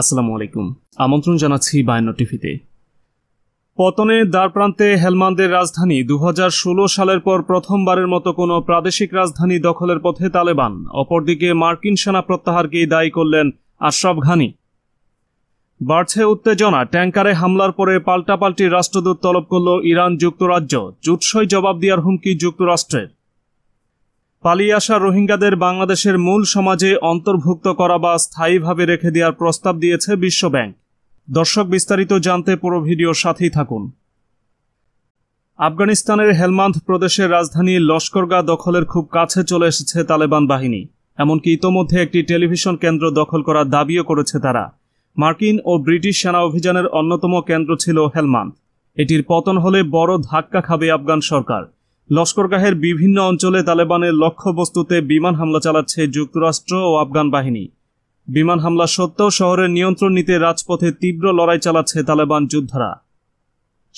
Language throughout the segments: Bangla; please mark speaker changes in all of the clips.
Speaker 1: আসসালামু আলাইকুম আমন্ত্রণ জানাচ্ছি বায়ান্ন টিভিতে পতনে দ্বারপ্রান্তে হেলমান্দের রাজধানী দু সালের পর প্রথমবারের মতো কোনো প্রাদেশিক রাজধানী দখলের পথে তালেবান অপরদিকে মার্কিন সেনা প্রত্যাহারকেই দায়ী করলেন আশরাফ ঘানি বাড়ছে উত্তেজনা ট্যাঙ্কারে হামলার পরে পাল্টাপাল্টি রাষ্ট্রদূত তলব করল ইরান যুক্তরাজ্য জুটসই জবাব দেওয়ার হুমকি যুক্তরাষ্ট্রের পালিয়ে আসা রোহিঙ্গাদের বাংলাদেশের মূল সমাজে অন্তর্ভুক্ত করা বা স্থায়ীভাবে রেখে দেওয়ার প্রস্তাব দিয়েছে বিশ্বব্যাংক দর্শক বিস্তারিত জানতে পুরো ভিডিওর সাথেই থাকুন আফগানিস্তানের হেলমান্দ প্রদেশের রাজধানী লস্করগা দখলের খুব কাছে চলে এসেছে তালেবান বাহিনী এমনকি ইতোমধ্যে একটি টেলিভিশন কেন্দ্র দখল করার দাবিও করেছে তারা মার্কিন ও ব্রিটিশ সেনা অভিযানের অন্যতম কেন্দ্র ছিল হেলমান্দ এটির পতন হলে বড় ধাক্কা খাবে আফগান সরকার লস্করগাহের বিভিন্ন অঞ্চলে তালেবানের লক্ষ্যবস্তুতে বিমান হামলা চালাচ্ছে যুক্তরাষ্ট্র ও আফগান বাহিনী বিমান হামলা সত্ত্বেও শহরের নিয়ন্ত্রণ নিতে রাজপথে তীব্র লড়াই চালাচ্ছে তালেবান যোদ্ধারা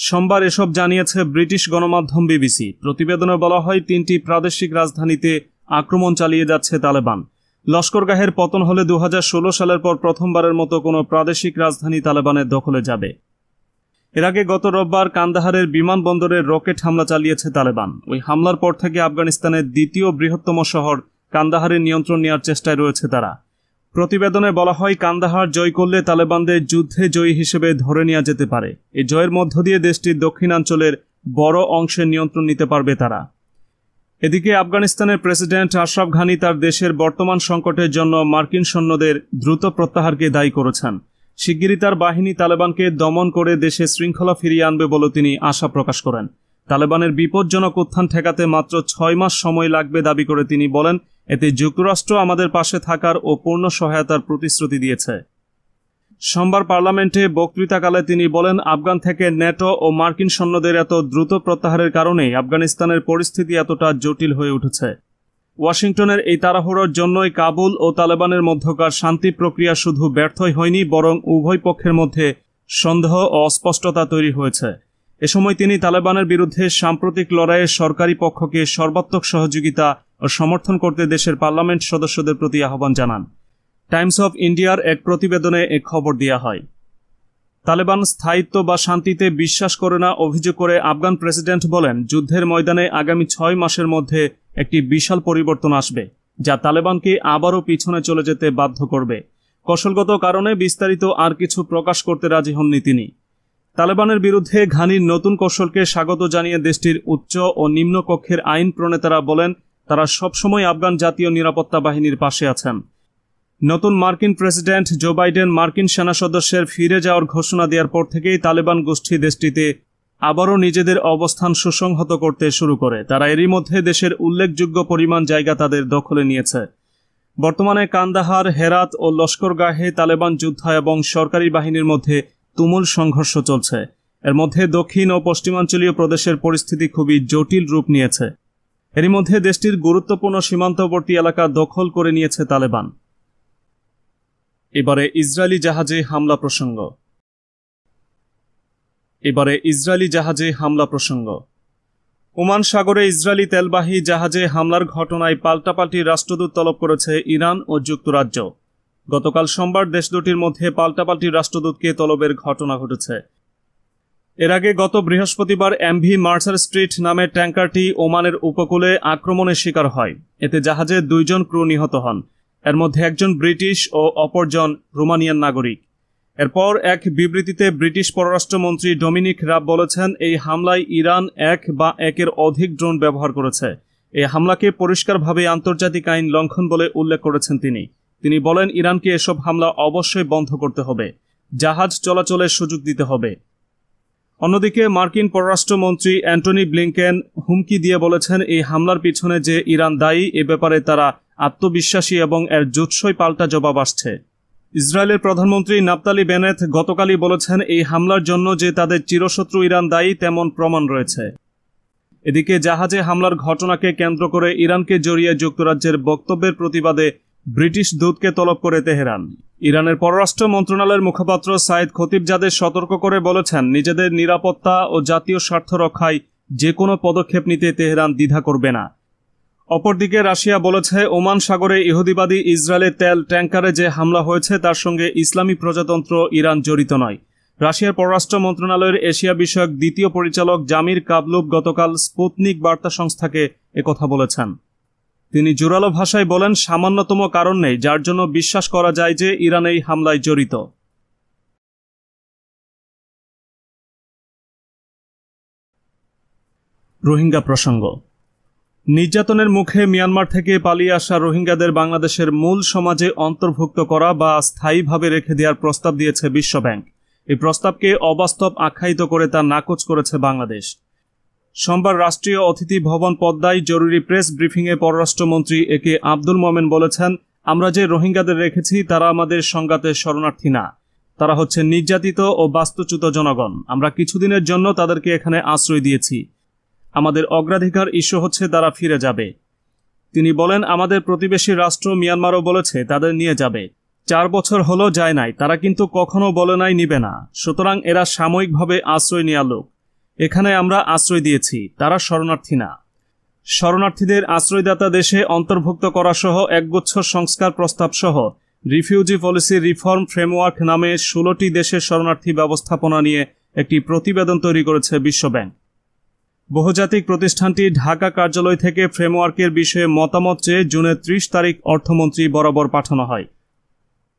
Speaker 1: সোমবার এসব জানিয়েছে ব্রিটিশ গণমাধ্যম বিবিসি প্রতিবেদনে বলা হয় তিনটি প্রাদেশিক রাজধানীতে আক্রমণ চালিয়ে যাচ্ছে তালেবান লস্করগাহের পতন হলে দু সালের পর প্রথমবারের মতো কোনো প্রাদেশিক রাজধানী তালেবানের দখলে যাবে এর আগে গত রোববার কান্দাহারের বিমানবন্দরে রকেট হামলা চালিয়েছে তালেবান ওই হামলার পর থেকে আফগানিস্তানের দ্বিতীয় বৃহত্তম শহর কান্দাহারের নিয়ন্ত্রণ নেওয়ার চেষ্টায় রয়েছে তারা প্রতিবেদনে বলা হয় কান্দাহার জয় করলে তালেবানদের যুদ্ধে জয়ী হিসেবে ধরে নেওয়া যেতে পারে এই জয়ের মধ্য দিয়ে দেশটির দক্ষিণাঞ্চলের বড় অংশের নিয়ন্ত্রণ নিতে পারবে তারা এদিকে আফগানিস্তানের প্রেসিডেন্ট আশরাফ ঘানি তার দেশের বর্তমান সংকটের জন্য মার্কিন সৈন্যদের দ্রুত প্রত্যাহারকে দায়ী করেছেন শিগগিরই তার বাহিনী তালেবানকে দমন করে দেশে শৃঙ্খলা ফিরিয়ে আনবে বলে তিনি আশা প্রকাশ করেন তালেবানের বিপজ্জনক উত্থান ঠেকাতে মাত্র ছয় মাস সময় লাগবে দাবি করে তিনি বলেন এতে যুক্তরাষ্ট্র আমাদের পাশে থাকার ও পূর্ণ সহায়তার প্রতিশ্রুতি দিয়েছে সোমবার পার্লামেন্টে বক্তৃতাকালে তিনি বলেন আফগান থেকে ন্যাটো ও মার্কিন সৈন্যদের এত দ্রুত প্রত্যাহারের কারণে আফগানিস্তানের পরিস্থিতি এতটা জটিল হয়ে উঠেছে ওয়াশিংটনের এই তাড়াহুড়োর জন্যই কাবুল ও তালেবানের মধ্যকার শান্তি প্রক্রিয়া শুধু ব্যর্থই হয়নি বরং উভয় পক্ষের মধ্যে সন্দেহ ও অস্পষ্টতা তৈরি হয়েছে এ সময় তিনি তালেবানের বিরুদ্ধে সাম্প্রতিক লড়াইয়ে সরকারি পক্ষকে সর্বাত্মক সহযোগিতা ও সমর্থন করতে দেশের পার্লামেন্ট সদস্যদের প্রতি আহ্বান জানান টাইমস অব ইন্ডিয়ার এক প্রতিবেদনে এ খবর দেওয়া হয় তালেবান স্থায়িত্ব বা শান্তিতে বিশ্বাস করে না অভিযোগ করে আফগান প্রেসিডেন্ট বলেন যুদ্ধের ময়দানে আগামী ছয় মাসের মধ্যে একটি বিশাল পরিবর্তন আসবে যা তালেবানকে আবারও পিছনে চলে যেতে বাধ্য করবে কৌশলগত কারণে বিস্তারিত আর কিছু প্রকাশ করতে রাজি হননি তিনি তালেবানের বিরুদ্ধে ঘানির নতুন কৌশলকে স্বাগত জানিয়ে দেশটির উচ্চ ও নিম্নকক্ষের আইন প্রণেতারা বলেন তারা সবসময় আফগান জাতীয় নিরাপত্তা বাহিনীর পাশে আছেন নতুন মার্কিন প্রেসিডেন্ট জো বাইডেন মার্কিন সেনা সদস্যের ফিরে যাওয়ার ঘোষণা দেওয়ার পর থেকেই তালেবান গোষ্ঠী দেশটিতে আবারও নিজেদের অবস্থান সুসংহত করতে শুরু করে তারা এরই মধ্যে দেশের উল্লেখযোগ্য পরিমাণ জায়গা তাদের দখলে নিয়েছে বর্তমানে কান্দাহার হেরাত ও লস্করগাহে তালেবান যোদ্ধা এবং সরকারি বাহিনীর মধ্যে তুমুল সংঘর্ষ চলছে এর মধ্যে দক্ষিণ ও পশ্চিমাঞ্চলীয় প্রদেশের পরিস্থিতি খুবই জটিল রূপ নিয়েছে এরই মধ্যে দেশটির গুরুত্বপূর্ণ সীমান্তবর্তী এলাকা দখল করে নিয়েছে তালেবান এবারে ইসরায়েলি জাহাজে হামলা প্রসঙ্গ এবারে ইসরায়েলি জাহাজে হামলা প্রসঙ্গ ওমান সাগরে ইসরায়েলি তেলবাহী জাহাজে হামলার ঘটনায় পাল্টাপাল্টি রাষ্ট্রদূত তলব করেছে ইরান ও যুক্তরাজ্য গতকাল সোমবার দেশ দুটির মধ্যে পাল্টাপাল্টি রাষ্ট্রদূতকে তলবের ঘটনা ঘটেছে এর আগে গত বৃহস্পতিবার এমভি মার্সার স্ট্রিট নামের ট্যাঙ্কারটি ওমানের উপকূলে আক্রমণের শিকার হয় এতে জাহাজে দুইজন ক্রু নিহত হন এর মধ্যে একজন ব্রিটিশ ও অপরজন রোমানিয়ান নাগরিক এরপর এক বিবৃতিতে ব্রিটিশ পররাষ্ট্রমন্ত্রী ডমিনিক রাব বলেছেন এই হামলায় ইরান এক বা একের অধিক ড্রোন ব্যবহার করেছে এই হামলাকে পরিষ্কারভাবে আন্তর্জাতিক আইন লঙ্ঘন বলে উল্লেখ করেছেন তিনি তিনি বলেন ইরানকে এসব হামলা অবশ্যই বন্ধ করতে হবে জাহাজ চলাচলের সুযোগ দিতে হবে অন্যদিকে মার্কিন পররাষ্ট্রমন্ত্রী অ্যান্টনি ব্লিংকেন হুমকি দিয়ে বলেছেন এই হামলার পিছনে যে ইরান দায়ী এ ব্যাপারে তারা আত্মবিশ্বাসী এবং এর জুৎসই পাল্টা জবাব আসছে ইসরায়েলের প্রধানমন্ত্রী নাপতালি বেনেথ গতকালই বলেছেন এই হামলার জন্য যে তাদের চিরশত্রু ইরান দায়ী তেমন প্রমাণ রয়েছে এদিকে জাহাজে হামলার ঘটনাকে কেন্দ্র করে ইরানকে জড়িয়ে যুক্তরাজ্যের বক্তব্যের প্রতিবাদে ব্রিটিশ দূতকে তলব করে তেহরান ইরানের পররাষ্ট্র মন্ত্রণালয়ের মুখপাত্র সাইদ খতিবজাদের সতর্ক করে বলেছেন নিজেদের নিরাপত্তা ও জাতীয় স্বার্থ রক্ষায় যে কোনো পদক্ষেপ নিতে তেহরান দ্বিধা করবে না অপরদিকে রাশিয়া বলেছে ওমান সাগরে ইহুদিবাদী ইসরায়েলের তেল ট্যাঙ্কারে যে হামলা হয়েছে তার সঙ্গে ইসলামী প্রজাতন্ত্র ইরান জড়িত নয় রাশিয়ার পররাষ্ট্র মন্ত্রণালয়ের এশিয়া বিষয়ক দ্বিতীয় পরিচালক জামির কাবলুব গতকাল স্পুতনিক বার্তা সংস্থাকে একথা বলেছেন তিনি জোরালো ভাষায় বলেন সামান্যতম কারণ নেই যার জন্য বিশ্বাস করা যায় যে ইরান এই হামলায় জড়িত রোহিঙ্গা প্রসঙ্গ নির্যাতনের মুখে মিয়ানমার থেকে পালিয়ে আসা রোহিঙ্গাদের বাংলাদেশের মূল সমাজে অন্তর্ভুক্ত করা বা স্থায়ীভাবে রেখে দেওয়ার প্রস্তাব দিয়েছে বিশ্বব্যাংক এই প্রস্তাবকে অবাস্তব আখ্যায়িত করে তা নাকচ করেছে বাংলাদেশ সোমবার রাষ্ট্রীয় অতিথি ভবন পদ্মায় জরুরি প্রেস ব্রিফিংয়ে পররাষ্ট্রমন্ত্রী এ কে আব্দুল মোমেন বলেছেন আমরা যে রোহিঙ্গাদের রেখেছি তারা আমাদের সংঘাতের শরণার্থী না তারা হচ্ছে নির্যাতিত ও বাস্তুচ্যুত জনগণ আমরা কিছুদিনের জন্য তাদেরকে এখানে আশ্রয় দিয়েছি আমাদের অগ্রাধিকার ইস্যু হচ্ছে তারা ফিরে যাবে তিনি বলেন আমাদের প্রতিবেশী রাষ্ট্র মিয়ানমারও বলেছে তাদের নিয়ে যাবে চার বছর হলো যায় নাই তারা কিন্তু কখনো বলে নাই নিবে না সুতরাং এরা সাময়িকভাবে আশ্রয় নিয়ে লোক এখানে আমরা আশ্রয় দিয়েছি তারা শরণার্থী না শরণার্থীদের আশ্রয়দাতা দেশে অন্তর্ভুক্ত করা সহ একগুচ্ছ সংস্কার প্রস্তাব সহ রিফিউজি পলিসি রিফর্ম ফ্রেমওয়ার্ক নামে ষোলোটি দেশের শরণার্থী ব্যবস্থাপনা নিয়ে একটি প্রতিবেদন তৈরি করেছে বিশ্বব্যাংক বহুজাতিক প্রতিষ্ঠানটি ঢাকা কার্যালয় থেকে ফ্রেমওয়ার্কের বিষয়ে মতামত চেয়ে জুনের ত্রিশ তারিখ অর্থমন্ত্রী বরাবর পাঠানো হয়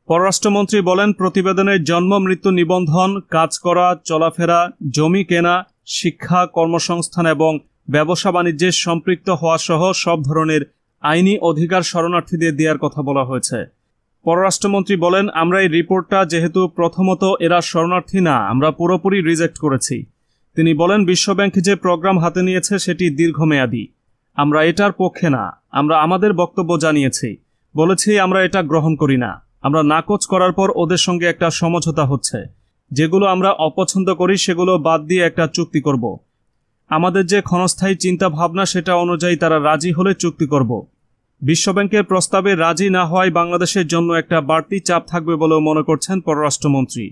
Speaker 1: পররাষ্ট্রমন্ত্রী বলেন প্রতিবেদনে জন্ম মৃত্যু নিবন্ধন কাজ করা চলাফেরা জমি কেনা শিক্ষা কর্মসংস্থান এবং ব্যবসা বাণিজ্যে সম্পৃক্ত হওয়া সহ সব ধরনের আইনি অধিকার শরণার্থীদের দেওয়ার কথা বলা হয়েছে পররাষ্ট্রমন্ত্রী বলেন আমরা এই রিপোর্টটা যেহেতু প্রথমত এরা শরণার্থী না আমরা পুরোপুরি রিজেক্ট করেছি তিনি বলেন বিশ্বব্যাংক যে প্রোগ্রাম হাতে নিয়েছে সেটি দীর্ঘমেয়াদী আমরা এটার পক্ষে না আমরা আমাদের বক্তব্য জানিয়েছি বলেছি আমরা এটা গ্রহণ করি না আমরা নাকচ করার পর ওদের সঙ্গে একটা সমঝোতা হচ্ছে যেগুলো আমরা অপছন্দ করি সেগুলো বাদ দিয়ে একটা চুক্তি করব আমাদের যে ক্ষণস্থায়ী চিন্তা ভাবনা সেটা অনুযায়ী তারা রাজি হলে চুক্তি করব বিশ্বব্যাংকের প্রস্তাবে রাজি না হওয়ায় বাংলাদেশের জন্য একটা বাড়তি চাপ থাকবে বলেও মনে করছেন পররাষ্ট্রমন্ত্রী